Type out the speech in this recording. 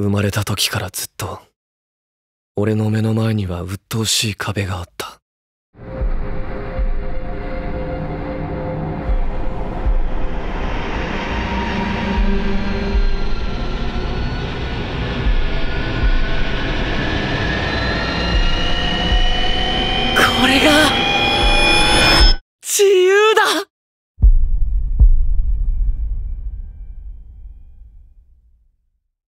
生まれた時からずっと俺の目の前には鬱陶しい壁があった